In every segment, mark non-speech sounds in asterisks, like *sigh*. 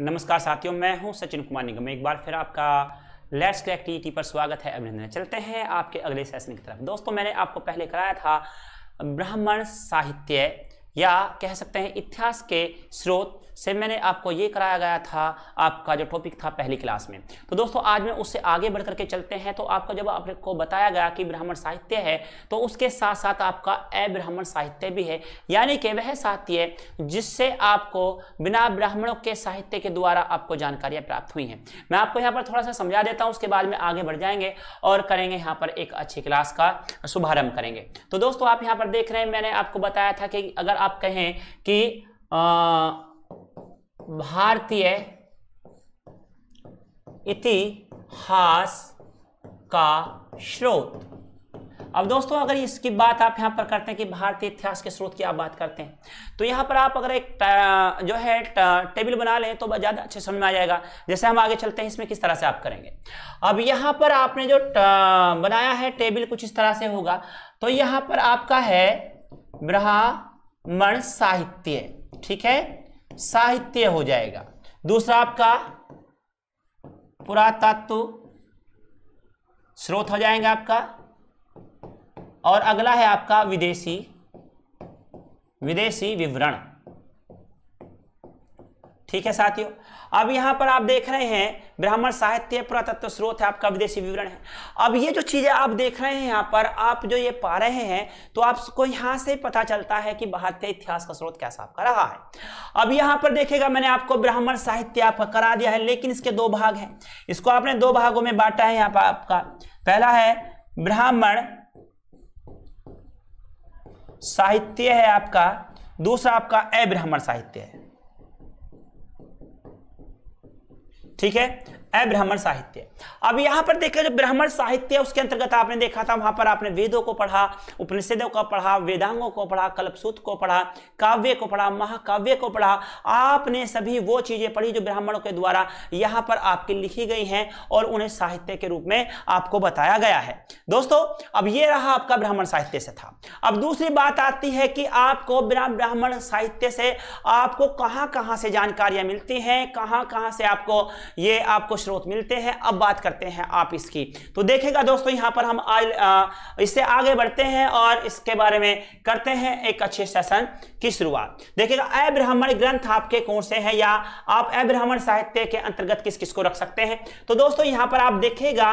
नमस्कार साथियों मैं हूं सचिन कुमार निगम एक बार फिर आपका लेट्स क्रैक टी पर स्वागत है अभिनंदन चलते हैं आपके अगले सेशन की तरफ दोस्तों मैंने आपको पहले कराया था ब्राह्मण साहित्य या कह सकते हैं इतिहास के स्रोत से मैंने आपको ये कराया गया था आपका जो टॉपिक था पहली क्लास में तो दोस्तों आज मैं उससे आगे बढ़ करके चलते हैं तो आपको जब आपको बताया गया कि ब्राह्मण साहित्य है तो उसके साथ साथ आपका अब्राह्मण साहित्य भी है यानी कि वह साहित्य जिससे आपको बिना ब्राह्मणों के साहित्य के द्वारा आपको जानकारियाँ प्राप्त हुई हैं मैं आपको यहाँ पर थोड़ा सा समझा देता हूँ उसके बाद में आगे बढ़ जाएंगे और करेंगे यहाँ पर एक अच्छी क्लास का शुभारम्भ करेंगे तो दोस्तों आप यहाँ पर देख रहे हैं मैंने आपको बताया था कि अगर आप कहें कि भारतीय इतिहास का स्रोत अब दोस्तों अगर इसकी बात आप यहां पर करते हैं कि भारतीय इतिहास के स्रोत की आप बात करते हैं तो यहां पर आप अगर एक जो है टेबल बना लें तो ज़्यादा अच्छे समझ में आ जाएगा जैसे हम आगे चलते हैं इसमें किस तरह से आप करेंगे अब यहां पर आपने जो बनाया है टेबल कुछ इस तरह से होगा तो यहां पर आपका है ब्रहा मण साहित्य ठीक है साहित्य हो जाएगा दूसरा आपका पुरातत्व स्रोत हो जाएगा आपका और अगला है आपका विदेशी विदेशी विवरण ठीक है साथियों अब यहां पर आप देख रहे हैं ब्राह्मण साहित्य पुरातत्व स्रोत है आपका विदेशी विवरण है अब ये जो चीजें आप देख रहे हैं यहाँ पर आप जो ये पा रहे हैं तो आपको यहां से पता चलता है कि भारतीय इतिहास का स्रोत कैसा आपका रहा है अब यहां पर देखेगा मैंने आपको ब्राह्मण साहित्य आपका करा दिया है लेकिन इसके दो भाग है इसको आपने दो भागों में बांटा है यहाँ पर आपका पहला है ब्राह्मण साहित्य है आपका दूसरा आपका अब्राह्मण साहित्य है ठीक है है ब्राह्मण साहित्य अब यहां पर देखा जो ब्राह्मण साहित्य है उसके अंतर्गत आपने देखा था वहां पर आपने वेदों को पढ़ा उपनिषदों को पढ़ा वेदांगों को पढ़ा कल्पसूत को पढ़ा काव्य को पढ़ा महाकाव्य को पढ़ा आपने सभी वो चीजें पढ़ी जो ब्राह्मणों के द्वारा यहां पर आपकी लिखी गई हैं और उन्हें साहित्य के रूप में आपको बताया गया है दोस्तों अब यह रहा आपका ब्राह्मण साहित्य से था अब दूसरी बात आती है कि आपको ब्राह्मण साहित्य से आपको कहां कहां से जानकारियां मिलती हैं कहां कहां से आपको ये आपको स्रोत मिलते हैं अब बात करते हैं आप इसकी तो देखेगा दोस्तों यहां पर हम आज आ, इससे आगे बढ़ते हैं और इसके बारे में करते हैं एक अच्छे सेशन की शुरुआत देखेगा अब्राह्मण ग्रंथ आपके कौन से हैं या आप अब्राह्मण साहित्य के अंतर्गत किस किस को रख सकते हैं तो दोस्तों यहां पर आप देखेगा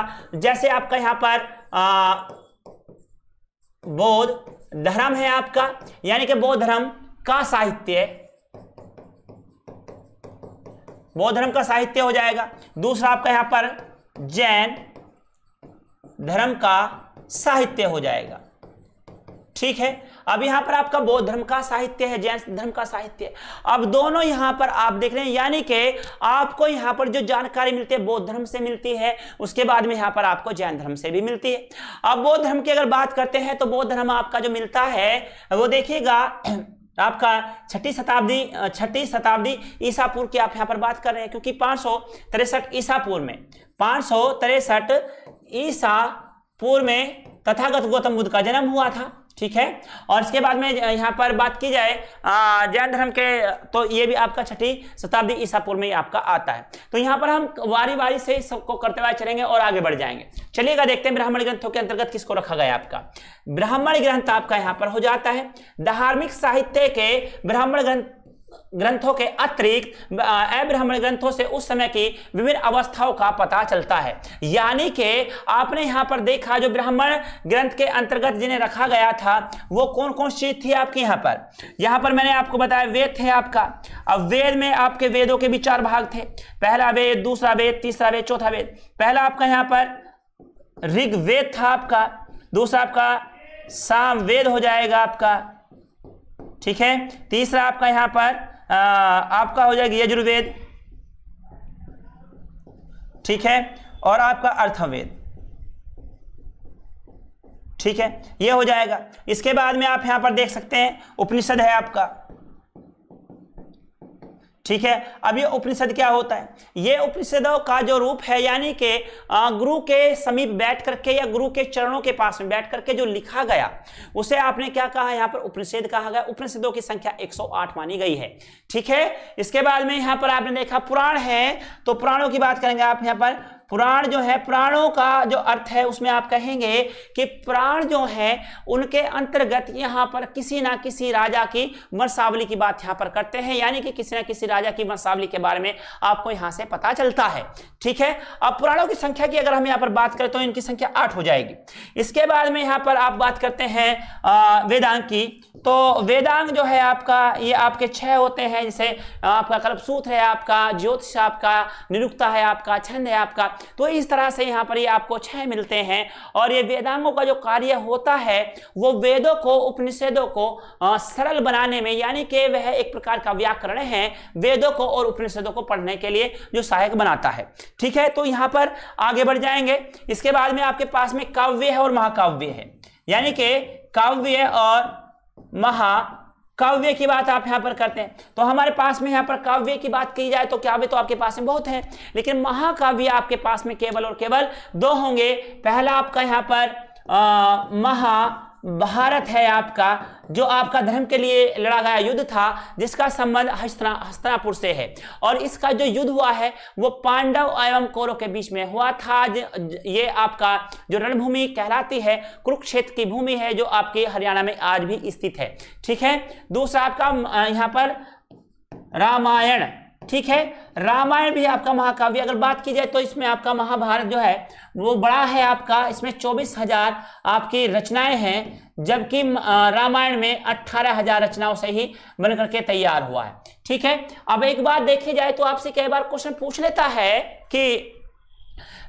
जैसे आपका यहां पर आ, बौद्ध धर्म है आपका यानी कि बौद्ध धर्म का साहित्य बौद्ध धर्म का साहित्य हो जाएगा दूसरा आपका यहां पर जैन धर्म का साहित्य हो जाएगा ठीक है अब यहां पर आपका बौद्ध धर्म का साहित्य है जैन धर्म का साहित्य अब दोनों यहां पर आप देख रहे हैं यानी कि आपको यहां पर जो जानकारी मिलती है बौद्ध धर्म से मिलती है उसके बाद में यहां पर आपको जैन धर्म से भी मिलती है अब बौद्ध धर्म की अगर बात करते हैं तो बौद्ध धर्म आपका जो मिलता है वो देखिएगा आपका छठी शताब्दी छठी शताब्दी ईसा पूर्व की आप यहाँ पर बात कर रहे हैं क्योंकि पाँच सौ तिरसठ ईसा पूर्व में पाँच सौ तिरसठ ईसा पूर्व में तथागत गौतम बुद्ध का जन्म हुआ था ठीक है और इसके बाद में यहाँ पर बात की जाए जैन धर्म के तो ये भी आपका छठी शताब्दी ईसा पूर्व में आपका आता है तो यहाँ पर हम वारी वारी से सबको करते हुए चलेंगे और आगे बढ़ जाएंगे चलिएगा देखते हैं ब्राह्मण ग्रंथों के अंतर्गत किसको रखा गया आपका ब्राह्मण ग्रंथ आपका यहाँ पर हो जाता है धार्मिक साहित्य के ब्राह्मण ग्रंथ ग्रंथों के अतिरिक्त अब्राह्मण ग्रंथों से उस समय की विभिन्न अवस्थाओं का पता चलता है यानी कि आपने यहाँ पर देखा जो ब्राह्मण ग्रंथ के अंतर्गत जिन्हें रखा गया था वो कौन कौन सी चीज थी आपके यहाँ पर यहाँ पर मैंने आपको बताया वेद थे आपका अब वेद में आपके वेदों के भी चार भाग थे पहला वेद दूसरा वेद तीसरा वेद चौथा वेद पहला आपका यहाँ पर ऋग्वेद था आपका दूसरा आपका सामवेद हो जाएगा आपका ठीक है तीसरा आपका यहां पर आ, आपका हो जाएगा यजुर्वेद ठीक है और आपका अर्थवेद ठीक है ये हो जाएगा इसके बाद में आप यहां पर देख सकते हैं उपनिषद है आपका ठीक है अब ये उपनिषद क्या होता है ये उपनिषद का जो रूप है यानी कि गुरु के समीप बैठ करके या गुरु के चरणों के पास में बैठ करके जो लिखा गया उसे आपने क्या कहा यहाँ पर उपनिषेद कहा गया उपनिषदों की संख्या 108 मानी गई है ठीक है इसके बाद में यहाँ पर आपने देखा पुराण है तो पुराणों की बात करेंगे आप यहाँ पर पुराण जो है प्राणों का जो अर्थ है उसमें आप कहेंगे कि प्राण जो है उनके अंतर्गत यहाँ पर किसी ना किसी राजा की वंशावली की बात यहाँ पर करते हैं यानी कि किसी ना किसी राजा की वंशावली के बारे में आपको यहाँ से पता चलता है ठीक है अब पुराणों की संख्या की अगर हम यहाँ पर बात करें तो इनकी संख्या आठ हो जाएगी इसके बाद में यहाँ पर आप बात करते हैं वेदांग की तो वेदांग जो है आपका ये आपके छः होते हैं जैसे आपका कल्पसूत्र है आपका ज्योतिष आपका निरुक्ता है आपका छंद है आपका तो इस तरह से यहाँ पर ये आपको छह मिलते हैं और ये वेदांगों का जो कार्य होता है वो वेदों को उपनिषेदों को सरल बनाने में यानी कि वह एक प्रकार का व्याकरण है वेदों को और उपनिषेदों को पढ़ने के लिए जो सहायक बनाता है ठीक है तो यहाँ पर आगे बढ़ जाएंगे इसके बाद में आपके पास में काव्य है और महाकाव्य है यानी कि काव्य और महा काव्य की बात आप यहाँ पर करते हैं तो हमारे पास में यहाँ पर काव्य की बात की जाए तो काव्य तो आपके पास में बहुत है लेकिन महाकाव्य आपके पास में केवल और केवल दो होंगे पहला आपका यहाँ पर आ, महा भारत है आपका जो आपका धर्म के लिए लड़ा गया युद्ध था जिसका संबंध हस्तना हस्तनापुर से है और इसका जो युद्ध हुआ है वो पांडव एवं कौरव के बीच में हुआ था ये आपका जो रणभूमि कहलाती है कुरुक्षेत्र की भूमि है जो आपके हरियाणा में आज भी स्थित है ठीक है दूसरा आपका यहाँ पर रामायण ठीक है रामायण भी आपका महाकाव्य अगर बात की जाए तो इसमें आपका महाभारत जो है वो बड़ा है आपका इसमें चौबीस हजार आपकी रचनाएं हैं जबकि रामायण में अट्ठारह हजार रचनाओं से ही बन करके तैयार हुआ है ठीक है अब एक बार देखी जाए तो आपसे कई बार क्वेश्चन पूछ लेता है कि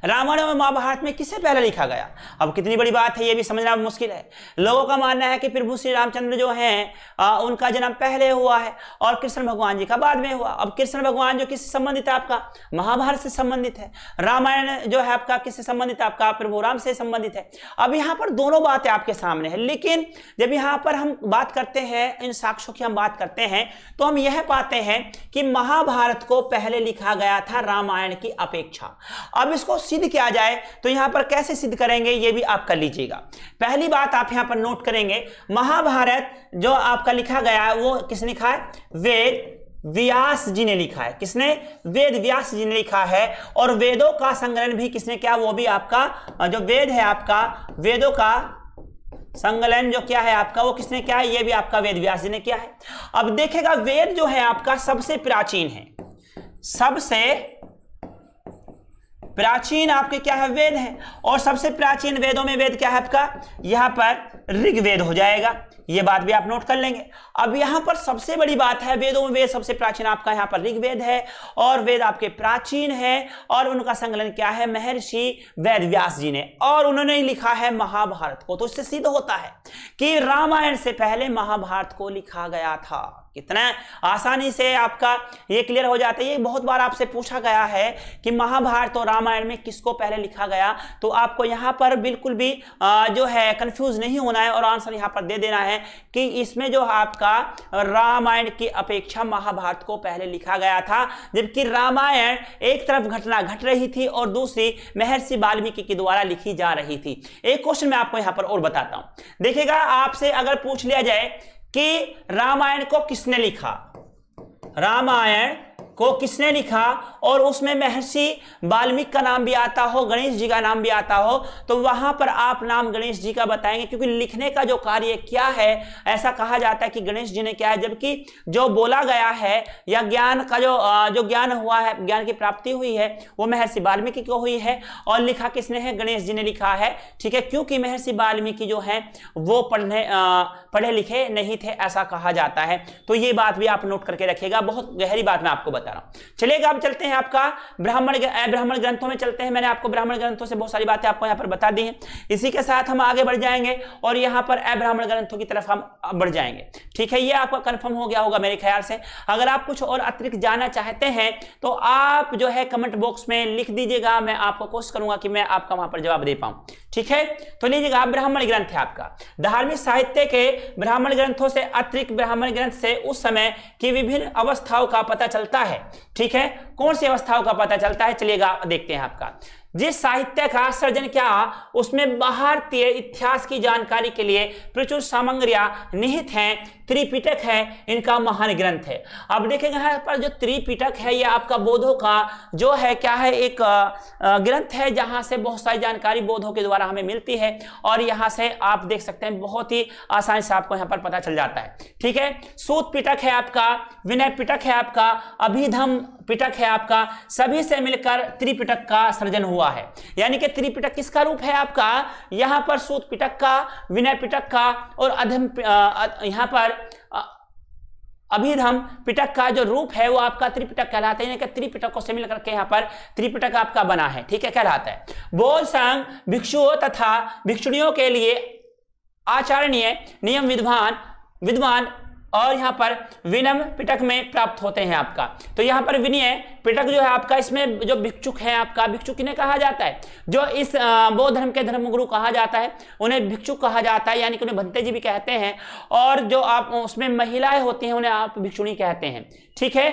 रामायण और महाभारत में किसे पहले लिखा गया अब कितनी बड़ी बात है ये भी समझना मुश्किल है लोगों का मानना है कि प्रभु श्री रामचंद्र जो हैं उनका जन्म पहले हुआ है और कृष्ण भगवान जी का बाद में हुआ अब कृष्ण भगवान जो किससे संबंधित है आपका महाभारत से संबंधित है रामायण जो है आपका किससे संबंधित है आपका प्रभु राम से संबंधित है अब यहाँ पर दोनों बातें आपके सामने है लेकिन जब यहाँ पर हम बात करते हैं इन साक्ष्यों की हम बात करते हैं तो हम यह पाते हैं कि महाभारत को पहले लिखा गया था रामायण की अपेक्षा अब इसको सिद्ध किया जाए तो यहां पर कैसे सिद्ध करेंगे ये भी आप कर लीजिएगा पहली बात आप यहां पर नोट करेंगे महाभारत जो आपका लिखा गया है वो किसने लिखा है वेद व्यास जी ने लिखा है किसने वेद व्यास जी ने लिखा है और वेदों का संग्रहण भी किसने क्या वो भी आपका जो वेद है आपका वेदों का संगलन जो क्या है आपका वो किसने क्या है ये भी आपका वेद व्यास जी ने किया है अब देखेगा वेद जो है आपका सबसे प्राचीन है सबसे प्राचीन आपके क्या है वेद है और सबसे प्राचीन वेदों में वेद क्या है आपका यहां पर ऋग्वेद हो जाएगा ये बात भी आप नोट कर लेंगे अब यहां पर सबसे बड़ी बात है वेदों में वेद सबसे प्राचीन आपका यहां पर ऋग्वेद है और वेद आपके प्राचीन है और उनका संकलन क्या है महर्षि वेद व्यास जी ने और उन्होंने लिखा है महाभारत को तो इससे सिद्ध होता है कि रामायण से पहले महाभारत को लिखा गया था कितना आसानी से आपका ये क्लियर हो जाता है ये बहुत बार आपसे पूछा गया है कि महाभारत और रामायण में किसको पहले लिखा गया तो आपको यहां पर बिल्कुल भी जो है कंफ्यूज नहीं होना है और आंसर यहां पर दे देना है है कि इसमें जो आपका रामायण की अपेक्षा महाभारत को पहले लिखा गया था जबकि रामायण एक तरफ घटना घट रही थी और दूसरी महर्षि वाल्मीकि के द्वारा लिखी जा रही थी एक क्वेश्चन मैं आपको यहां पर और बताता हूं देखिएगा आपसे अगर पूछ लिया जाए कि रामायण को किसने लिखा रामायण को किसने लिखा और उसमें महर्षि वाल्मीकि का नाम भी आता हो गणेश जी का नाम भी आता हो तो वहां पर आप नाम गणेश जी का बताएंगे क्योंकि लिखने का जो कार्य क्या है ऐसा कहा जाता है कि गणेश जी ने क्या है जबकि जो बोला गया है या ज्ञान का जो जो ज्ञान हुआ है ज्ञान की प्राप्ति हुई है वो महर्षि वाल्मीकि को हुई है और लिखा किसने है गणेश जी ने लिखा है ठीक है क्योंकि महर्षि वाल्मीकि जो है वो पढ़ने पढ़े लिखे नहीं थे ऐसा कहा जाता है तो ये बात भी आप नोट करके रखिएगा बहुत गहरी बात मैं आपको बता बता रहा हूं चलिएगा अब चलते हैं आपका ब्राह्मण ब्राह्मण ग्रंथों में चलते हैं मैंने आपको ब्राह्मण ग्रंथों से बहुत सारी बातें आपको यहां पर बता दी हैं इसी के साथ हम आगे बढ़ जाएंगे और यहां पर अब्राह्मण ग्रंथों की तरफ हम बढ़ जाएंगे ठीक है ये आपका कन्फर्म हो गया होगा मेरे ख्याल से अगर आप कुछ और अतिरिक्त जाना चाहते हैं तो आप जो है कमेंट बॉक्स में लिख दीजिएगा मैं आपको कोशिश करूंगा कि मैं आपका वहां पर जवाब दे पाऊं ठीक है तो लीजिएगा ब्राह्मण ग्रंथ है आपका धार्मिक साहित्य के ब्राह्मण ग्रंथों से अतिरिक्त ब्राह्मण ग्रंथ से उस समय की विभिन्न अवस्थाओं का पता चलता है है ठीक है कौन सी अवस्थाओं का पता चलता है चलिएगा देखते हैं आपका जिस साहित्य का सृजन क्या उसमें भारतीय इतिहास की जानकारी के लिए प्रचुर सामग्रियां निहित हैं त्रिपिटक है इनका महान ग्रंथ है अब देखेंगे यहाँ पर जो त्रिपिटक है या आपका बोधों का जो है क्या है एक ग्रंथ है जहाँ से बहुत सारी जानकारी बोधों के द्वारा हमें मिलती है और यहाँ से आप देख सकते हैं बहुत ही आसानी से आपको यहाँ पर पता चल जाता है ठीक है सूत पिटक है आपका विनय पिटक है आपका अभिधम पिटक है आपका सभी से मिलकर त्रिपिटक का सृजन हुआ है यानी कि त्रिपिटक किसका रूप है आपका यहां पर सूत पिटक का विनय पिटक का और अधम यहां पर अभिधम पिटक का जो रूप है वो आपका त्रिपिटक कहलाता है यानी कि त्रिपिटकों से मिलकर के यहाँ पर त्रिपिटक आपका बना है ठीक है कहलाता है बोध संघ भिक्षुओं तथा भिक्षुणियों के लिए आचरणीय नियम विद्वान विद्वान और यहाँ पर विनम पिटक में प्राप्त होते हैं आपका तो यहाँ पर विनय पिटक जो है आपका इसमें जो भिक्षुक है आपका भिक्षुक इन्हें कहा जाता है जो इस बौद्ध धर्म के धर्मगुरु कहा जाता है उन्हें भिक्षुक कहा जाता है यानी कि उन्हें भंते जी भी कहते हैं और जो आप उसमें महिलाएं होती हैं उन्हें आप भिक्षुणी कहते हैं ठीक है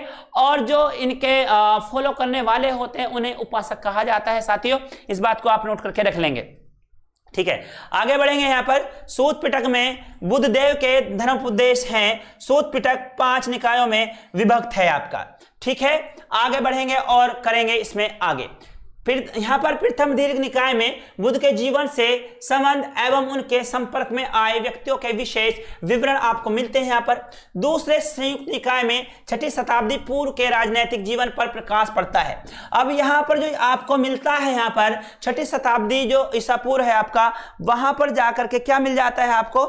और जो इनके फॉलो करने वाले होते हैं उन्हें उपासक कहा जाता है साथियों इस बात को आप नोट करके रख लेंगे ठीक है आगे बढ़ेंगे यहां पर सोत पिटक में देव के धर्म उपदेश हैं सोत पिटक पांच निकायों में विभक्त है आपका ठीक है आगे बढ़ेंगे और करेंगे इसमें आगे फिर यहाँ पर प्रथम दीर्घ निकाय में बुद्ध के जीवन से संबंध एवं उनके संपर्क में आए व्यक्तियों के विशेष विवरण आपको मिलते हैं यहाँ पर दूसरे संयुक्त निकाय में छठी शताब्दी पूर्व के राजनैतिक जीवन पर प्रकाश पड़ता है अब यहाँ पर जो आपको मिलता है यहाँ पर छठी शताब्दी जो ईसा पूर्व है आपका वहां पर जाकर के क्या मिल जाता है आपको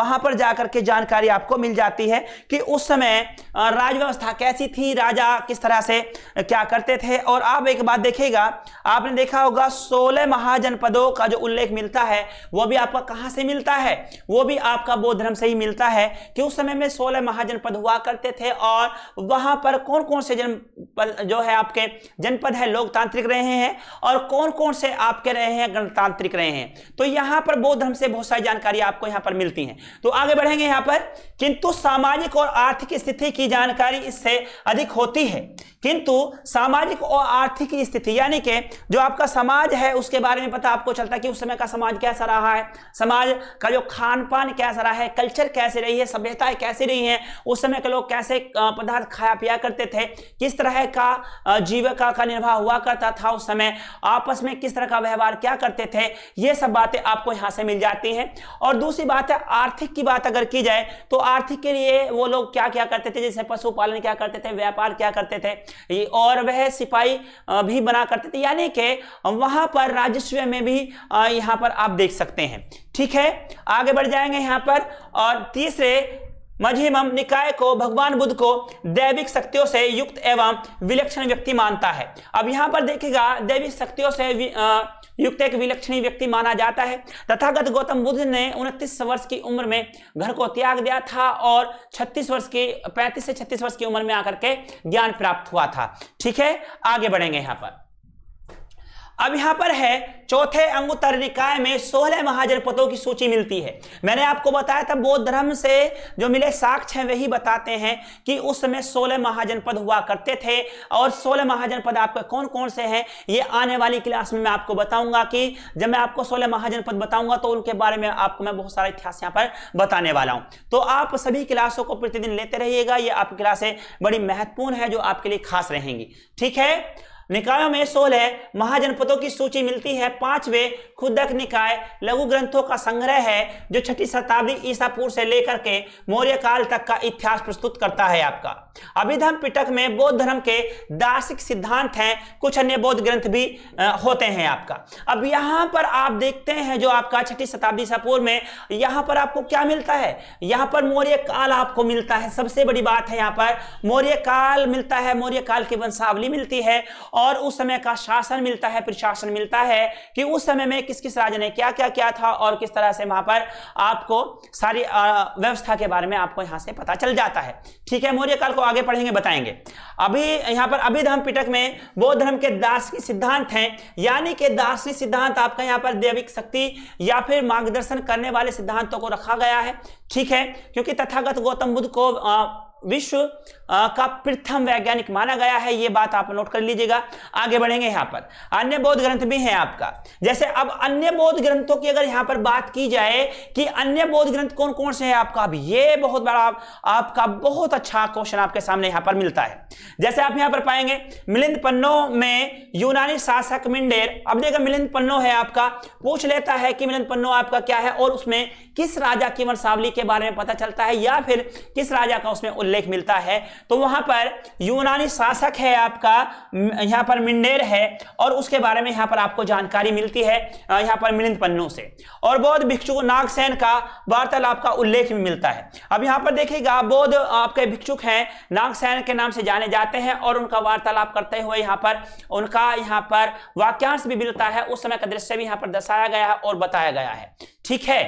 वहां पर जाकर के जानकारी आपको मिल जाती है कि उस समय राजव्यवस्था कैसी थी राजा किस तरह से क्या करते थे और आप एक बात देखेगा आपने देखा होगा सोलह महाजनपदों का जो उल्लेख मिलता है वो भी आपका कहाँ से मिलता है वो भी आपका बौद्ध धर्म से ही मिलता है कि उस समय में सोलह महाजनपद हुआ करते थे और वहाँ पर कौन कौन से जनपद जो है आपके जनपद है लोकतांत्रिक रहे हैं और कौन कौन से आपके रहे हैं गणतांत्रिक रहे हैं तो यहाँ पर बौद्ध धर्म से बहुत सारी जानकारी आपको यहाँ पर मिलती है तो आगे बढ़ेंगे यहाँ पर किंतु सामाजिक और आर्थिक स्थिति की जानकारी इससे अधिक होती है किंतु सामाजिक और आर्थिक स्थिति यानी कि जो आपका समाज है उसके बारे में पता आपको चलता है कि उस समय का समाज कैसा रहा है समाज का जो खान पान कैसा रहा है कल्चर कैसे रही है सभ्यता कैसी रही है उस समय के लोग कैसे पदार्थ खाया पिया करते थे किस तरह का जीविका का निर्वाह हुआ करता था उस समय आपस में किस तरह का व्यवहार क्या करते थे ये सब बातें आपको यहाँ से मिल जाती हैं और दूसरी बात है आर्थिक की बात अगर की जाए तो आर्थिक के लिए वो लोग क्या क्या करते थे जैसे पशुपालन क्या करते थे व्यापार क्या करते थे और वह सिपाही भी बना करते थे यानी यानी कि वहां पर राजस्व में भी यहां पर आप देख सकते हैं ठीक है आगे बढ़ जाएंगे यहां पर और तीसरे मझिमम निकाय को भगवान बुद्ध को दैविक शक्तियों से युक्त एवं विलक्षण व्यक्ति मानता है अब यहाँ पर देखेगा दैविक शक्तियों से युक्त एक विलक्षणी व्यक्ति माना जाता है तथागत गौतम बुद्ध ने उनतीस वर्ष की उम्र में घर को त्याग दिया था और 36 वर्ष की 35 से 36 वर्ष की उम्र में आकर के ज्ञान प्राप्त हुआ था ठीक है आगे बढ़ेंगे यहाँ पर अब यहां पर है चौथे अंगुतर निकाय में सोलह महाजनपदों की सूची मिलती है मैंने आपको बताया था बौद्ध धर्म से जो मिले साक्ष्य हैं वही बताते हैं कि उस समय सोलह महाजनपद हुआ करते थे और सोलह महाजनपद आपके कौन कौन से हैं ये आने वाली क्लास में मैं आपको बताऊंगा कि जब मैं आपको सोलह महाजनपद बताऊंगा तो उनके बारे में आपको मैं बहुत सारे इतिहास यहाँ पर बताने वाला हूँ तो आप सभी क्लासों को प्रतिदिन लेते रहिएगा ये आपकी क्लासें बड़ी महत्वपूर्ण है जो आपके लिए खास रहेंगी ठीक है निकायों में सोलह महाजनपदों की सूची मिलती है पांचवे खुदक निकाय लघु ग्रंथों का संग्रह है जो छठी शताब्दी ईसा पूर्व से लेकर के मौर्य काल तक का इतिहास प्रस्तुत करता है आपका अभिधम पिटक में बौद्ध धर्म के दार्शिक सिद्धांत हैं कुछ अन्य बौद्ध ग्रंथ भी होते हैं आपका अब यहाँ पर आप देखते हैं जो आपका छठी शताब्दी ईसा पूर्व में यहाँ पर आपको क्या मिलता है यहाँ पर मौर्य काल आपको मिलता है सबसे बड़ी बात है यहाँ पर मौर्य काल मिलता है मौर्य काल की वंशावली मिलती है और और उस समय का शासन मिलता है प्रशासन मिलता है कि उस समय में किस किस राजा ने क्या क्या क्या था और किस तरह से वहां पर आपको सारी व्यवस्था के बारे में आपको यहां से पता चल जाता है ठीक है मौर्य काल को आगे पढ़ेंगे बताएंगे अभी यहां पर अभिधर्म पिटक में बौद्ध धर्म के दार्शनिक सिद्धांत हैं यानी कि दार्शनिक सिद्धांत आपका यहां पर दैविक शक्ति या फिर मार्गदर्शन करने वाले सिद्धांतों को रखा गया है ठीक है क्योंकि तथागत गौतम बुद्ध को विश्व का प्रथम वैज्ञानिक माना गया है ये बात आप नोट कर लीजिएगा आगे बढ़ेंगे यहाँ पर अन्य बौद्ध ग्रंथ भी है आपका जैसे अब अन्य बौद्ध ग्रंथों की अगर यहाँ पर बात की जाए कि अन्य बौद्ध ग्रंथ कौन कौन से है आपका अब ये बहुत बड़ा आपका बहुत अच्छा क्वेश्चन आपके सामने यहाँ पर मिलता है जैसे आप यहाँ पर पाएंगे मिलिंद पन्नो में यूनानी शासक मिंडेर अब देखा मिलिंद पन्नो है आपका पूछ लेता है कि मिलिंद पन्नो आपका क्या है और उसमें किस राजा की वंशावली के बारे में पता चलता है या फिर किस राजा का उसमें उल्लेख मिलता है तो वहां पर यूनानी शासक है आपका यहाँ पर मिंडेर है और उसके बारे में यहाँ पर आपको जानकारी मिलती है यहाँ पर मिलिंद पन्नों से और बौद्ध भिक्षु नागसेन का वार्तालाप का उल्लेख भी मिलता है अब यहाँ पर देखिएगा बौद्ध आपके भिक्षुक हैं नागसेन के नाम से जाने जाते हैं और उनका वार्तालाप करते हुए यहाँ पर उनका यहाँ पर वाक्यांश भी मिलता है उस समय का दृश्य भी यहाँ पर दर्शाया गया है और बताया गया है ठीक है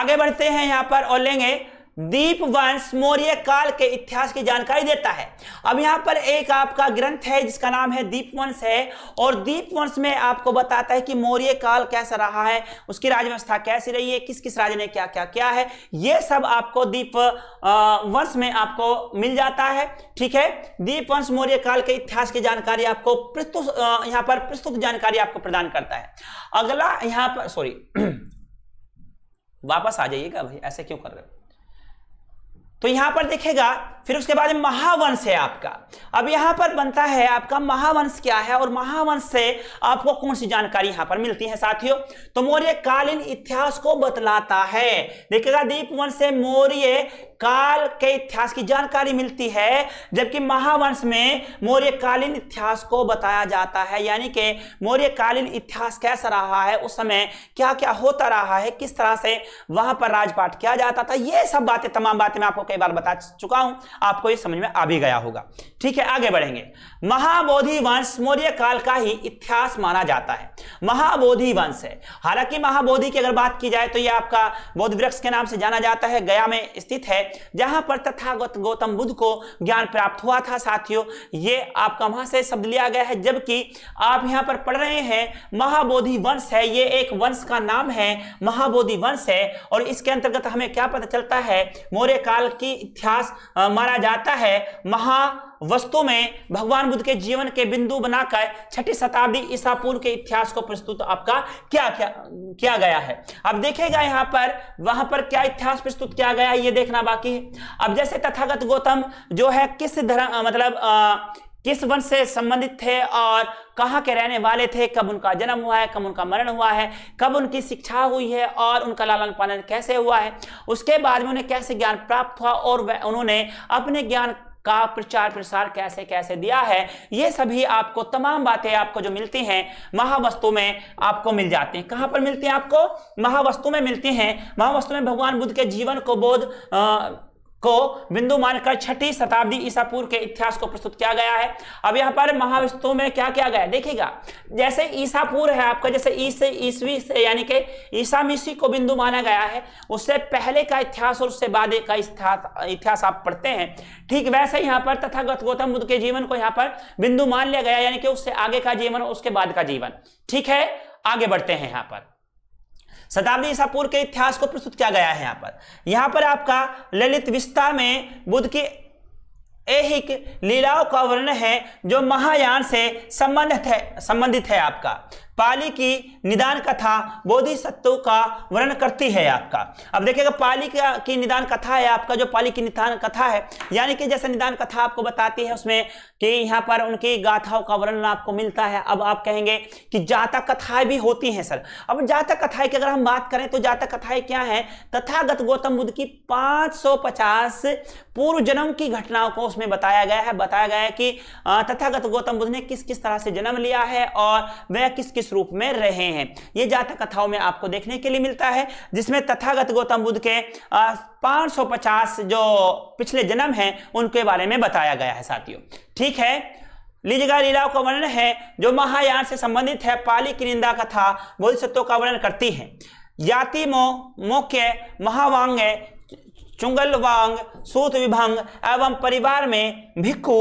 आगे बढ़ते हैं यहाँ पर और लेंगे दीप वंश मौर्य काल के इतिहास की जानकारी देता है अब यहाँ पर एक आपका ग्रंथ है जिसका नाम है दीप वंश है और दीप वंश में आपको बताता है कि मौर्य काल कैसा रहा है उसकी राजव्यवस्था कैसी रही है किस किस राज्य ने क्या क्या क्या है ये सब आपको दीप वंश में आपको मिल जाता है ठीक है दीप वंश मौर्य काल के इतिहास की जानकारी आपको प्रस्तुत यहाँ पर प्रस्तुत जानकारी आपको प्रदान करता है अगला यहाँ पर सॉरी *clears throat* वापस आ जाइएगा भाई ऐसे क्यों कर रहे हो तो यहां पर देखेगा फिर उसके बाद महावंश है आपका अब यहां पर बनता है आपका महावंश क्या है और महावंश से आपको कौन सी जानकारी यहां पर मिलती है साथियों तो मौर्य कालीन इतिहास को बतलाता है देखिएगा दीप वंश से मौर्य काल के इतिहास की जानकारी मिलती है जबकि महावंश में मौर्यकालीन इतिहास को बताया जाता है यानी कि मौर्यकालीन इतिहास कैसा रहा है उस समय क्या क्या होता रहा है किस तरह से वहां पर राजपाट किया जाता था ये सब बातें तमाम बातें मैं आपको कई बार बता चुका हूं आपको ये समझ में आ भी गया होगा ठीक है आगे बढ़ेंगे महाबोधि वंश मौर्य काल का ही इतिहास माना जाता है महाबोधि वंश है हालांकि महाबोधि की अगर बात की जाए तो यह आपका बोध वृक्ष के नाम से जाना जाता है गया में स्थित है जहां पर तथागत गौतम बुद्ध को ज्ञान प्राप्त हुआ था साथियों ये आपका वहां से शब्द लिया गया है जबकि आप यहाँ पर पढ़ रहे हैं महाबोधि वंश है ये एक वंश का नाम है महाबोधि वंश है और इसके अंतर्गत हमें क्या पता चलता है मौर्य काल की इतिहास माना जाता है महा वस्तु में भगवान बुद्ध के जीवन के बिंदु बनाकर छठी शताब्दी ईसा पूर्व के इतिहास को प्रस्तुत आपका क्या क्या किया गया है अब देखेगा यहाँ पर वहां पर क्या इतिहास प्रस्तुत किया गया है ये देखना बाकी है अब जैसे तथागत गौतम जो है किस धर्म मतलब आ, किस वंश से संबंधित थे और कहाँ के रहने वाले थे कब उनका जन्म हुआ है कब उनका मरण हुआ है कब उनकी शिक्षा हुई है और उनका लालन पालन कैसे हुआ है उसके बाद में उन्हें कैसे ज्ञान प्राप्त हुआ और उन्होंने अपने ज्ञान का प्रचार प्रसार कैसे कैसे दिया है ये सभी आपको तमाम बातें आपको जो मिलती हैं महावस्तु में आपको मिल जाते हैं कहां पर मिलती हैं आपको महावस्तु में मिलती हैं महावस्तु में भगवान बुद्ध के जीवन को बोध आ, को बिंदु मानकर छठी शताब्दी ईसा पूर्व के इतिहास को प्रस्तुत किया गया है अब यहाँ पर महाविष्णु में क्या किया गया देखिएगा जैसे ईसा पूर्व है आपका जैसे ईस ईसवी से यानी कि ईसा मिसी को बिंदु माना गया है उससे पहले का इतिहास और उससे बाद का इतिहास आप पढ़ते हैं ठीक वैसे यहाँ पर तथागत गौतम बुद्ध के जीवन को यहाँ पर बिंदु मान लिया गया यानी कि उससे आगे का जीवन और उसके बाद का जीवन ठीक है आगे बढ़ते हैं यहाँ पर शताब्दी ईसा पूर्व के इतिहास को प्रस्तुत किया गया है यहाँ पर यहाँ पर आपका ललित विस्ता में बुद्ध की एक लीलाओं का वर्णन है जो महायान से संबंधित है संबंधित है आपका पाली की निदान कथा बोधिसत्व का वर्णन करती है आपका अब देखिएगा पाली का की निदान कथा है आपका जो पाली की निदान कथा है यानी कि जैसे निदान कथा आपको बताती है उसमें कि यहाँ पर उनकी गाथाओं का वर्णन आपको मिलता है अब आप कहेंगे कि जातक कथाएं भी होती हैं सर अब जातक कथाएं की अगर हम बात करें तो जातक कथाएं क्या है तथागत गौतम बुद्ध की 550 पूर्व जन्म की घटनाओं को उसमें बताया गया है बताया गया है कि तथागत गौतम बुद्ध ने किस किस तरह से जन्म लिया है और वह किस किस किस रूप में रहे हैं ये जातक कथाओं में आपको देखने के लिए मिलता है जिसमें तथागत गौतम बुद्ध के पांच जो पिछले जन्म है उनके बारे में बताया गया है साथियों ठीक है लीजगा लीलाओं का वर्णन है जो महायान से संबंधित है पाली की निंदा कथा बोधिसत्वों का वर्णन करती है जाति मो मोक्य महावांग चुंगल वांग सूत विभंग एवं परिवार में भिक्खु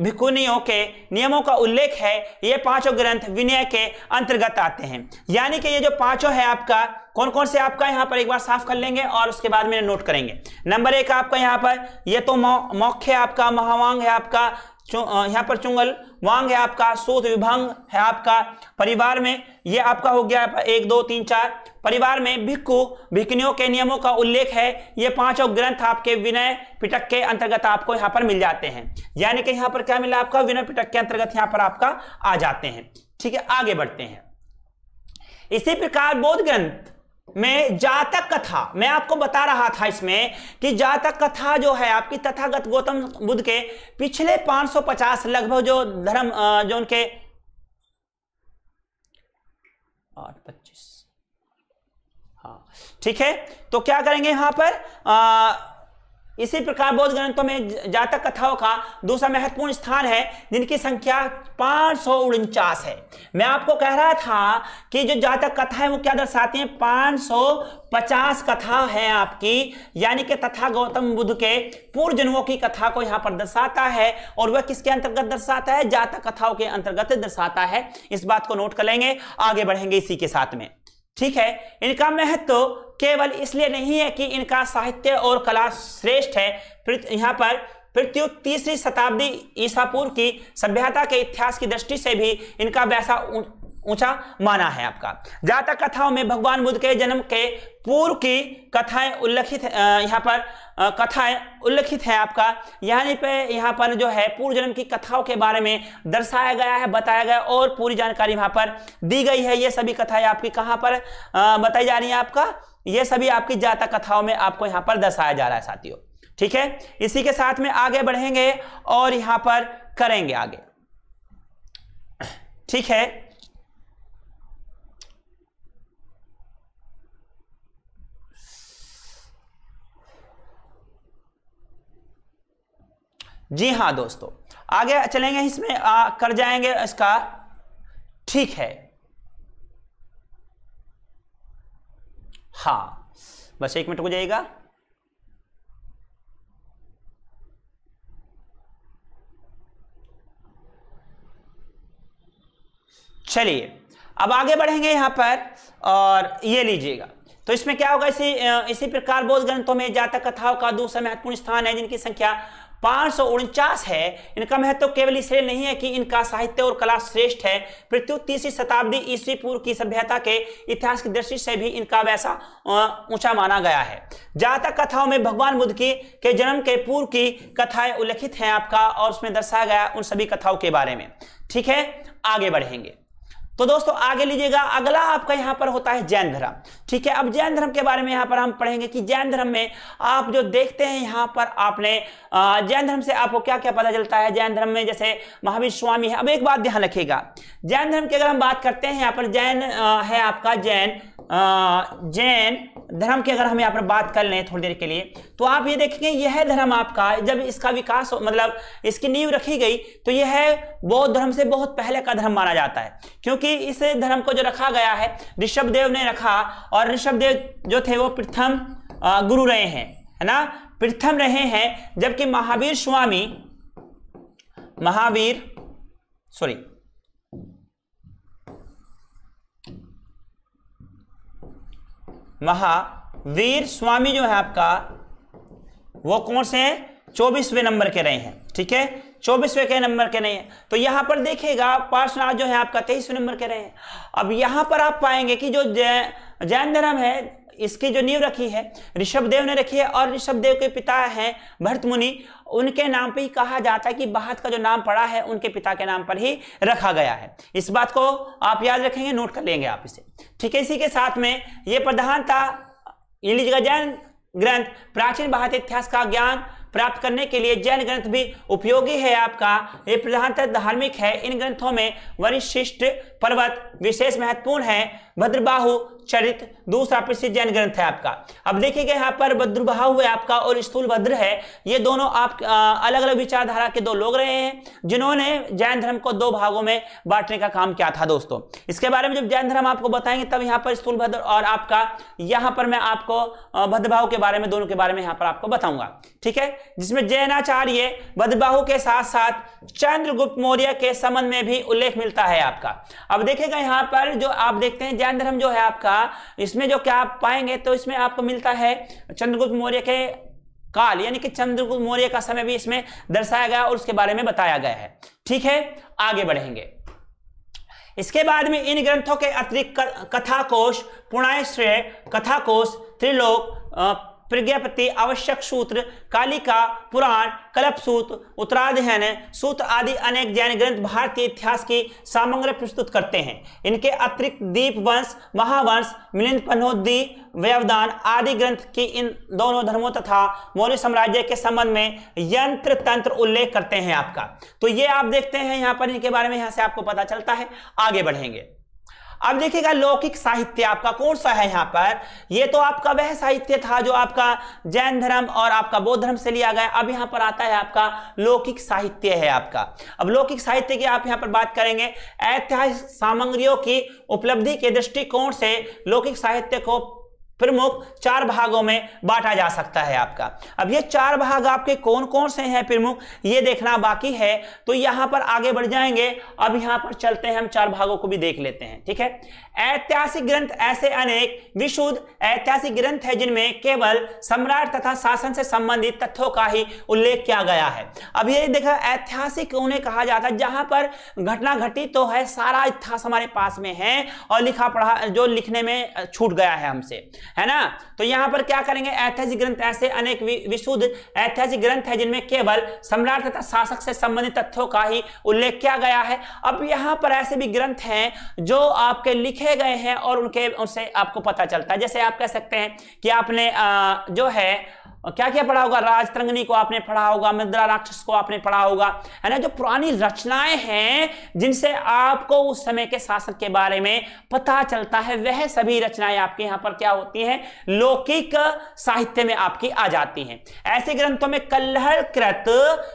भिकुनियों के नियमों का उल्लेख है ये पांचों ग्रंथ विनय के अंतर्गत आते हैं यानी कि ये जो पांचों है आपका कौन कौन से आपका यहाँ पर एक बार साफ कर लेंगे और उसके बाद में नोट करेंगे नंबर एक आपका यहाँ पर ये तो मौख्य आपका महावांग है आपका यहाँ पर चुंगल वांग है आपका शोध विभंग है आपका परिवार में ये आपका हो गया एक दो तीन चार परिवार में भिक्कु भिक्नियों के नियमों का उल्लेख है ये पांचों ग्रंथ आपके विनय पिटक के अंतर्गत आपको यहाँ पर मिल जाते हैं यानी कि यहाँ पर क्या मिला आपका विनय पिटक के अंतर्गत यहाँ पर आपका आ जाते हैं ठीक है आगे बढ़ते हैं इसी प्रकार बोध ग्रंथ मैं जातक कथा मैं आपको बता रहा था इसमें कि जातक कथा जो है आपकी तथागत गौतम बुद्ध के पिछले 550 लगभग जो धर्म जो उनके आठ पच्चीस हाँ ठीक है तो क्या करेंगे यहां पर आ, इसी प्रकार बौद्ध ग्रंथों में जातक कथाओं का दूसरा महत्वपूर्ण स्थान है जिनकी संख्या पाँच है मैं आपको कह रहा था कि जो जातक कथा है वो क्या दर्शाती है पचास कथा है आपकी यानी कि तथा गौतम बुद्ध के पूर्व जन्मों की कथा को यहाँ पर दर्शाता है और वह किसके अंतर्गत दर्शाता है जातक कथाओं के अंतर्गत दर्शाता है इस बात को नोट कर लेंगे आगे बढ़ेंगे इसी के साथ में ठीक है इनका महत्व केवल इसलिए नहीं है कि इनका साहित्य और कला श्रेष्ठ है यहाँ पर पृथ्वी तीसरी शताब्दी ईसा पूर्व की सभ्यता के इतिहास की दृष्टि से भी इनका वैसा ऊंचा माना है आपका जातक कथाओं में भगवान बुद्ध के जन्म के पूर्व की कथाएं उल्लेखित यहाँ पर कथाएं उल्लेखित है आपका यानी पे यहाँ पर जो है पूर्व जन्म की कथाओं के बारे में दर्शाया गया है बताया गया और पूरी जानकारी वहाँ पर दी गई है ये सभी कथाएं आपकी कहाँ पर बताई जा रही है आपका ये सभी आपकी जातक कथाओं में आपको यहाँ पर दर्शाया जा रहा है साथियों ठीक है इसी के साथ में आगे बढ़ेंगे और यहाँ पर करेंगे आगे ठीक है जी हाँ दोस्तों आगे चलेंगे इसमें आ, कर जाएंगे इसका ठीक है हा बस एक मिनट हो जाएगा चलिए अब आगे बढ़ेंगे यहां पर और ये लीजिएगा तो इसमें क्या होगा इसी इसी प्रकार बोध ग्रंथों में जातक कथाओं का दूसरा महत्वपूर्ण स्थान है जिनकी संख्या पाँच है इनका महत्व तो केवल इसलिए नहीं है कि इनका साहित्य और कला श्रेष्ठ है पृथ्वी तीसरी शताब्दी ईस्वी पूर्व की सभ्यता के इतिहास की दृष्टि से भी इनका वैसा ऊंचा माना गया है ज्यादातर कथाओं में भगवान बुद्ध की के जन्म के पूर्व की कथाएं उल्लेखित हैं आपका और उसमें दर्शाया गया उन सभी कथाओं के बारे में ठीक है आगे बढ़ेंगे तो दोस्तों आगे लीजिएगा अगला आपका यहां पर होता है जैन धर्म ठीक है अब जैन धर्म के बारे में यहां पर हम पढ़ेंगे कि जैन धर्म में आप जो देखते हैं यहां पर आपने जैन धर्म से आपको क्या क्या पता चलता है जैन धर्म में जैसे महावीर स्वामी है अब एक बात ध्यान रखिएगा जैन धर्म की अगर हम बात करते हैं यहाँ पर जैन है आपका जैन जैन धर्म की अगर हम यहाँ पर बात कर लें थोड़ी देर के लिए तो आप ये देखेंगे यह धर्म आपका जब इसका विकास मतलब इसकी नींव रखी गई तो यह बौद्ध धर्म से बहुत पहले का धर्म माना जाता है क्योंकि इस धर्म को जो रखा गया है ऋषभ देव ने रखा और ऋषभ देव जो थे वो प्रथम गुरु रहे हैं है ना प्रथम रहे हैं जबकि महावीर स्वामी महावीर सॉरी महावीर स्वामी जो है आपका वो कौन से हैं चौबीसवें नंबर के रहे हैं ठीक है चौबीसवें के नंबर के नहीं है तो यहां पर देखिएगा पार्श्वनाथ जो है आपका तेईसवें नंबर के रहे हैं अब यहां पर आप पाएंगे कि जो जैन जैन धर्म है इसकी जो नींव रखी है ऋषभ देव ने रखी है और ऋषभ देव के पिता हैं भरत मुनि उनके नाम पर ही कहा जाता है कि बहात का जो नाम पड़ा है उनके पिता के नाम पर ही रखा गया है इस बात को आप याद रखेंगे नोट कर लेंगे आप इसे ठीक है इसी के साथ में ये प्रधानता इलिज का ग्रंथ प्राचीन भारत इतिहास का ज्ञान प्राप्त करने के लिए जैन ग्रंथ भी उपयोगी है आपका ये प्रधानतः धार्मिक है इन ग्रंथों में वरिशिष्ट पर्वत विशेष महत्वपूर्ण है भद्रबाहु चरित दूसरा प्रसिद्ध जैन ग्रंथ है आपका अब देखिएगा यहाँ पर भद्रबाहु है आपका और स्थूल भद्र है ये दोनों आप अलग अलग विचारधारा के दो लोग रहे हैं जिन्होंने जैन धर्म को दो भागों में बांटने का काम किया था दोस्तों इसके बारे में जब जैन धर्म आपको बताएंगे तब यहाँ पर स्थूल भद्र और आपका यहाँ पर मैं आपको भद्रभाव के बारे में दोनों के बारे में यहाँ पर आपको बताऊंगा ठीक है जिसमें जैनाचार्य बदबाहु के साथ साथ चंद्रगुप्त मौर्य के संबंध में भी उल्लेख मिलता है आपका अब देखेगा यहाँ पर जो आप देखते हैं जैन धर्म जो है आपका इसमें जो क्या आप पाएंगे तो इसमें आपको मिलता है चंद्रगुप्त मौर्य के काल यानी कि चंद्रगुप्त मौर्य का समय भी इसमें दर्शाया गया और उसके बारे में बताया गया है ठीक है आगे बढ़ेंगे इसके बाद में इन ग्रंथों के अतिरिक्त कथाकोश पुणाय श्रेय कथाकोश त्रिलोक प्रज्ञापति आवश्यक सूत्र कालिका पुराण कलप सूत्र उत्तराध्ययन सूत्र आदि अनेक जैन ग्रंथ भारतीय इतिहास की सामग्री प्रस्तुत करते हैं इनके अतिरिक्त दीप वंश महावंश मिलिंद पन्होदी व्यवधान आदि ग्रंथ की इन दोनों धर्मों तथा मौर्य साम्राज्य के संबंध में यंत्र तंत्र उल्लेख करते हैं आपका तो ये आप देखते हैं यहाँ पर इनके बारे में यहाँ से आपको पता चलता है आगे बढ़ेंगे अब देखिएगा लौकिक साहित्य आपका कौन सा है यहाँ पर ये तो आपका वह साहित्य था जो आपका जैन धर्म और आपका बौद्ध धर्म से लिया गया अब यहाँ पर आता है आपका लौकिक साहित्य है आपका अब लौकिक साहित्य की आप यहाँ पर बात करेंगे ऐतिहासिक सामग्रियों की उपलब्धि के दृष्टिकोण से लौकिक साहित्य को प्रमुख चार भागों में बांटा जा सकता है आपका अब ये चार भाग आपके कौन कौन से हैं प्रमुख ये देखना बाकी है तो यहां पर आगे बढ़ जाएंगे अब यहां पर चलते हैं हम चार भागों को भी देख लेते हैं ठीक है ऐतिहासिक ग्रंथ ऐसे अनेक विशुद्ध ऐतिहासिक ग्रंथ है जिनमें केवल सम्राट तथा शासन से संबंधित तथ्यों का ही उल्लेख किया गया है अब ये देखा ऐतिहासिक उन्हें कहा जाता है जहां पर घटना घटी तो है सारा इतिहास हमारे पास में है और लिखा पढ़ा जो लिखने में छूट गया है हमसे है ना तो यहां पर क्या करेंगे ऐतिहासिक ग्रंथ ऐसे अनेक विशुद्ध ऐतिहासिक ग्रंथ है जिनमें केवल सम्राट तथा शासक से संबंधित तथ्यों का ही उल्लेख किया गया है अब यहां पर ऐसे भी ग्रंथ हैं जो आपके लिखे गए हैं और उनके उनसे आपको पता चलता है जैसे आप कह सकते हैं कि आपने जो है और क्या क्या पढ़ा होगा राजतरंगनी को आपने पढ़ा होगा मुद्रा राक्षस को आपने पढ़ा होगा है ना जो पुरानी रचनाएं हैं जिनसे आपको उस समय के शासक के बारे में पता चलता है वह सभी रचनाएं आपके यहाँ पर क्या होती हैं लौकिक साहित्य में आपकी आ जाती हैं ऐसे ग्रंथों में कल्हर कृत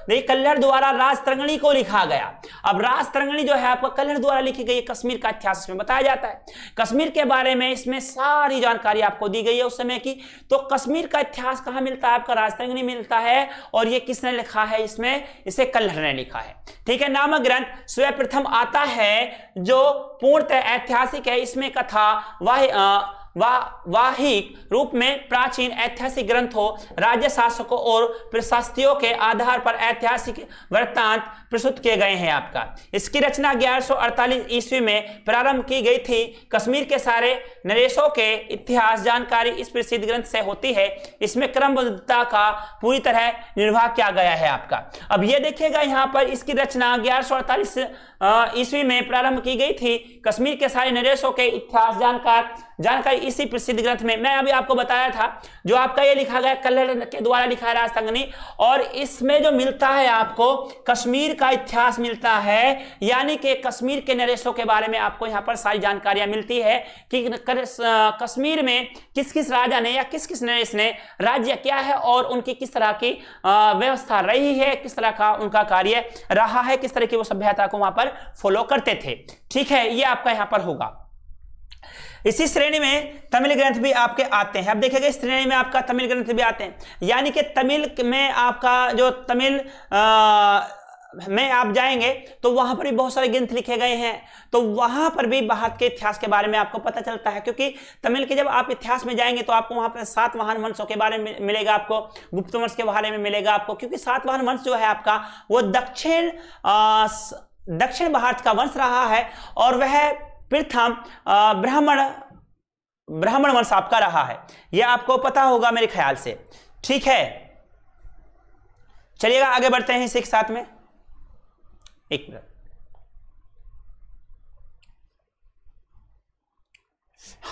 नहीं कल्हर द्वारा राजतरंगणी को लिखा गया अब राजतरंगणी जो है आपका कल्हर द्वारा लिखी गई कश्मीर का इतिहास में बताया जाता है कश्मीर के बारे में इसमें सारी जानकारी आपको दी गई है उस समय की तो कश्मीर का इतिहास कहा मिलता मिलता है आपका नहीं मिलता है और ये किसने लिखा है इसमें इसे कल्हर ने लिखा है ठीक है नामक ग्रंथ स्वयं आता है जो पूर्णतः ऐतिहासिक है इसमें कथा वाह वा, वाहिक रूप में प्राचीन ऐतिहासिक ग्रंथों राज्य शासकों और प्रशास्तियों के आधार पर ऐतिहासिक वृत्तांत प्रस्तुत किए गए हैं आपका इसकी रचना 1148 ईस्वी में प्रारंभ की गई थी कश्मीर के सारे नरेशों के इतिहास जानकारी इस प्रसिद्ध ग्रंथ से होती है इसमें क्रमबद्धता का पूरी तरह निर्वाह किया गया है आपका अब ये देखिएगा यहाँ पर इसकी रचना ग्यारह ईस्वी में प्रारंभ की गई थी कश्मीर के सारे नरेशों के इतिहास जानकार जानकारी इसी प्रसिद्ध ग्रंथ में मैं अभी आपको बताया था जो आपका ये लिखा गया कल्लर के द्वारा लिखा है राजतंगनी और इसमें जो मिलता है आपको कश्मीर का इतिहास मिलता है यानी कि कश्मीर के नरेशों के बारे में आपको यहाँ पर सारी जानकारियां मिलती है कि कश्मीर में किस किस राजा ने या किस किस नरेश ने राज्य किया है और उनकी किस तरह की व्यवस्था रही है किस तरह का उनका कार्य रहा है किस तरह की वो सभ्यता को वहां पर फॉलो करते थे ठीक है ये आपका यहाँ पर होगा इसी श्रेणी में तमिल ग्रंथ भी आपके आते हैं अब देखिएगा इस श्रेणी में आपका तमिल ग्रंथ भी आते हैं यानी कि तमिल में आपका जो तमिल आ, में आप जाएंगे तो वहां पर भी बहुत सारे ग्रंथ लिखे गए हैं तो वहां पर भी भारत के इतिहास के बारे में आपको पता चलता है क्योंकि तमिल के जब आप इतिहास में जाएंगे तो आपको वहां पर सात वाहन वंशों के बारे में मिलेगा आपको गुप्त वंश के बारे में मिलेगा आपको क्योंकि सात वाहन वंश जो है आपका वो दक्षिण दक्षिण भारत का वंश रहा है और वह प्रथम ब्राह्मण ब्राह्मण वंश आपका रहा है यह आपको पता होगा मेरे ख्याल से ठीक है चलिएगा आगे बढ़ते हैं इसी के साथ में एक मिनट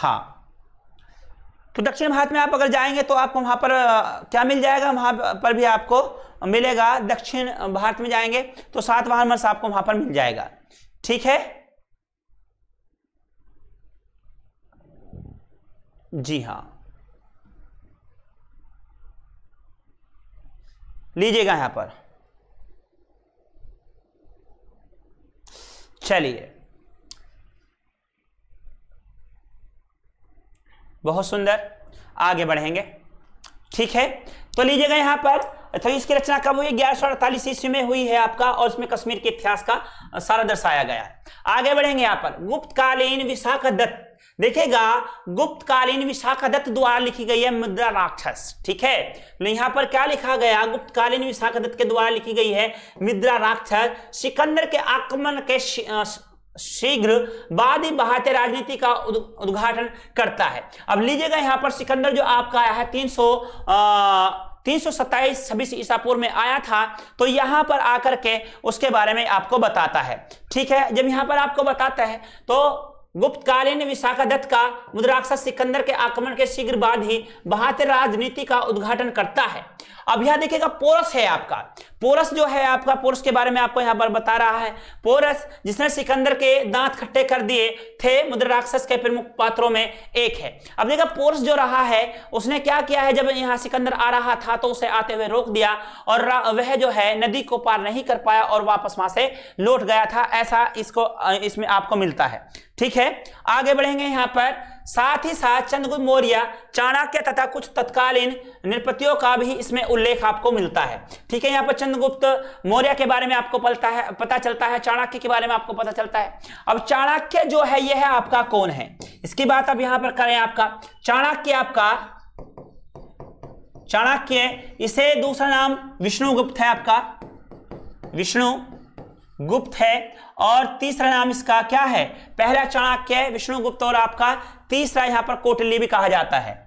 हाँ तो दक्षिण भारत में आप अगर जाएंगे तो आपको वहां पर क्या मिल जाएगा वहां पर भी आपको मिलेगा दक्षिण भारत में जाएंगे तो सात वाहन वंश आपको वहां पर मिल जाएगा ठीक है जी हाँ लीजिएगा यहां पर चलिए बहुत सुंदर आगे बढ़ेंगे ठीक है तो लीजिएगा यहां पर तो इसकी रचना कब हुई ग्यारह सौ अड़तालीस ईस्वी में हुई है आपका और उसमें कश्मीर के इतिहास का सारा दर्शाया गया आगे बढ़ेंगे यहाँ पर गुप्तकालीन विशाखा दत्त देखेगा गुप्तकालीन विशाखा दत्त द्वारा लिखी गई है मुद्रा राक्षस ठीक है यहाँ पर क्या लिखा गया गुप्तकालीन विशाखा दत्त के द्वारा लिखी गई है मुद्रा राक्षस सिकंदर के आक्रमण के शीघ्र बाद ही भारतीय राजनीति का उद्घाटन करता है अब लीजिएगा यहाँ पर सिकंदर जो आपका आया है तीन सौ तीन सौ ईसा पूर्व में आया था तो यहां पर आकर के उसके बारे में आपको बताता है ठीक है जब यहां पर आपको बताता है तो गुप्तकालीन दत्त का मुद्राक्षस सिकंदर के आक्रमण के शीघ्र बाद ही भारतीय राजनीति का उद्घाटन करता है अब यह देखिएगा पोरस है आपका पोरस जो है आपका पोरस के बारे में आपको यहां पर बता रहा है पोरस जिसने सिकंदर के दांत खट्टे कर दिए थे मुद्र राक्षस के प्रमुख पात्रों में एक है अब देखा पोरस जो रहा है उसने क्या किया है जब यहाँ सिकंदर आ रहा था तो उसे आते हुए रोक दिया और वह जो है नदी को पार नहीं कर पाया और वापस वहां से लौट गया था ऐसा इसको इसमें आपको मिलता है ठीक है आगे बढ़ेंगे यहाँ पर साथ ही साथ चंद्रगुप्त मौर्य चाणक्य तथा कुछ तत्कालीन नृपतियों का भी इसमें उल्लेख आपको मिलता है ठीक है यहाँ पर चंद्रगुप्त मौर्य के बारे में आपको पलता है पता चलता है चाणक्य के बारे में आपको पता चलता है अब चाणक्य जो है यह है आपका कौन है इसकी बात अब यहां पर करें आपका चाणक्य आपका चाणक्य इसे दूसरा नाम विष्णुगुप्त है आपका विष्णु गुप्त है और तीसरा नाम इसका क्या है पहला चाणक्य है विष्णुगुप्त और आपका तीसरा यहां पर कोटली भी कहा जाता है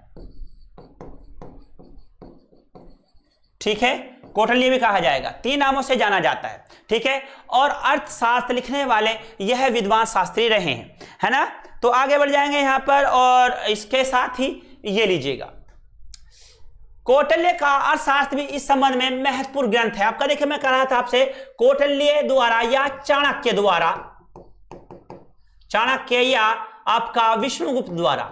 ठीक है कोटली भी कहा जाएगा तीन नामों से जाना जाता है ठीक है और अर्थशास्त्र लिखने वाले यह विद्वान शास्त्री रहे हैं है ना तो आगे बढ़ जाएंगे यहां पर और इसके साथ ही ये लीजिएगा कौटल्य का अर्थशास्त्र भी इस संबंध में महत्वपूर्ण ग्रंथ है आपका देखिए मैं कह रहा था आपसे कौटल्य द्वारा या चाणक्य द्वारा चाणक्य या आपका विष्णुगुप्त द्वारा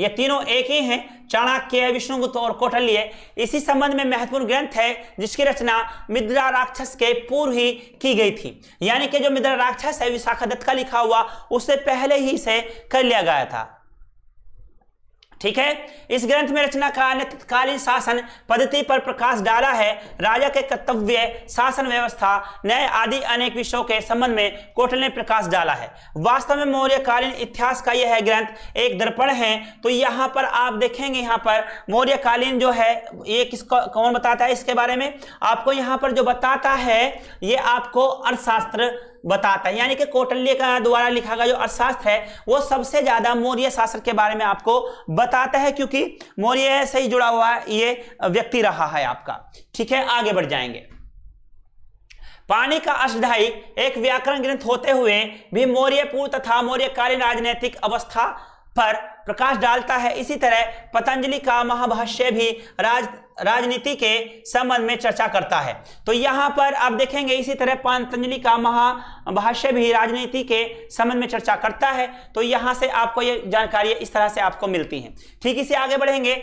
ये तीनों एक ही हैं चाणक्य विष्णुगुप्त और कौटल्य इसी संबंध में महत्वपूर्ण ग्रंथ है जिसकी रचना मिद्रा राक्षस के पूर्व ही की गई थी यानी कि जो मिद्रा राक्षस है विशाखा दत्त का लिखा हुआ उससे पहले ही इसे कर लिया गया था ठीक है इस ग्रंथ में रचनाकार ने तत्कालीन शासन पद्धति पर प्रकाश डाला है राजा के कर्तव्य शासन व्यवस्था न्याय आदि अनेक विषयों के संबंध में कोटल ने प्रकाश डाला है वास्तव में मौर्यकालीन इतिहास का यह ग्रंथ एक दर्पण है तो यहाँ पर आप देखेंगे यहाँ पर मौर्यकालीन जो है ये किसको कौन बताता है इसके बारे में आपको यहाँ पर जो बताता है ये आपको अर्थशास्त्र बताता है यानी कि कौटल्य का द्वारा लिखा गया जो अर्थशास्त्र है वो सबसे ज्यादा मौर्य शासन के बारे में आपको बता बताता है क्योंकि मौर्य से ही जुड़ा हुआ ये व्यक्ति रहा है आपका ठीक है आगे बढ़ जाएंगे पानी का अष्टाई एक व्याकरण ग्रंथ होते हुए भी पूर्व तथा मौर्यकालीन राजनीतिक अवस्था पर प्रकाश डालता है इसी तरह पतंजलि का महाभाष्य भी राज राजनीति के संबंध में चर्चा करता है तो यहाँ पर आप देखेंगे इसी तरह पतंजलि का महाभाष्य भी राजनीति के संबंध में चर्चा करता है तो यहाँ से आपको ये जानकारी इस तरह से आपको मिलती है ठीक इसे आगे बढ़ेंगे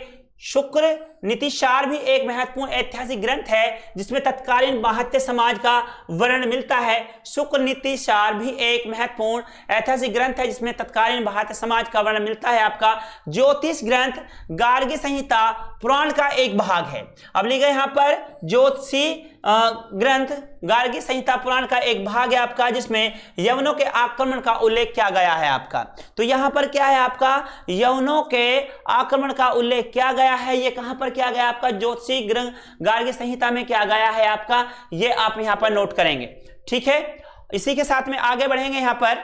शुक्र नीतिशार भी एक महत्वपूर्ण ऐतिहासिक ग्रंथ है जिसमें तत्कालीन महत्य समाज का वर्णन मिलता है शुक्र नीतिशार भी एक महत्वपूर्ण ऐतिहासिक ग्रंथ है जिसमें तत्कालीन महात्य समाज का वर्णन मिलता है आपका ज्योतिष ग्रंथ गार्गी संहिता पुराण का एक भाग है अब लिखा यहाँ पर ज्योतिषी ग्रंथ गार्गी संहिता पुराण का एक भाग है आपका जिसमें यवनों के आक्रमण का उल्लेख किया गया है आपका तो यहाँ पर क्या है आपका यवनों के आक्रमण का उल्लेख किया गया है ये कहाँ पर क्या गया आपका ज्योतिषी ग्रह गार्ग संहिता में क्या गया है आपका ये आप यहां पर नोट करेंगे ठीक है इसी के साथ में आगे बढ़ेंगे यहां पर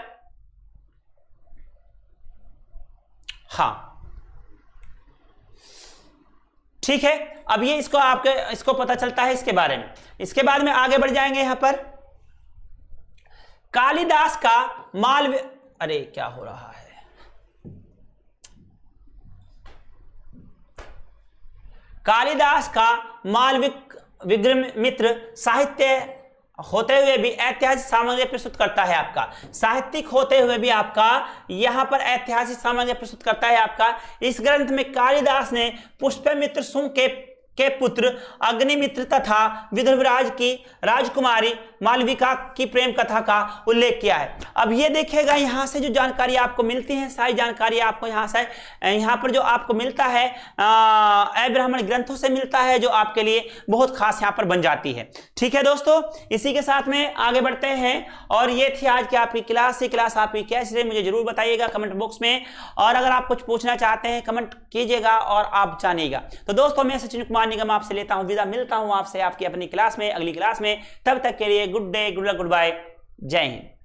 हा ठीक है अब ये इसको आपके इसको पता चलता है इसके बारे में इसके बाद में आगे बढ़ जाएंगे यहां पर कालिदास का मालव्य अरे क्या हो रहा है कालिदास का मालविक विग्रम मित्र साहित्य होते हुए भी ऐतिहासिक सामग्री प्रस्तुत करता है आपका साहित्यिक होते हुए भी आपका यहाँ पर ऐतिहासिक सामग्री प्रस्तुत करता है आपका इस ग्रंथ में कालिदास ने पुष्प मित्र सुंग के के पुत्र अग्निमित्र तथा विदर्भराज की राजकुमारी मालविका की प्रेम कथा का उल्लेख किया है अब ये देखेगा यहाँ से जो जानकारी आपको मिलती है सारी जानकारी आपको यहाँ से यहाँ पर जो आपको मिलता है अब्राह्मण ग्रंथों से मिलता है जो आपके लिए बहुत खास यहाँ पर बन जाती है ठीक है दोस्तों इसी के साथ में आगे बढ़ते हैं और ये थी आज की आपकी क्लास ये क्लास आपकी कैसी रही मुझे जरूर बताइएगा कमेंट बॉक्स में और अगर आप कुछ पूछना चाहते हैं कमेंट कीजिएगा और आप जानिएगा तो दोस्तों मैं सचिन कुमार निगम आपसे लेता हूं विदा मिलता हूं आपसे आपकी अपनी क्लास में अगली क्लास में तब तक के लिए good day good luck goodbye जय हिंद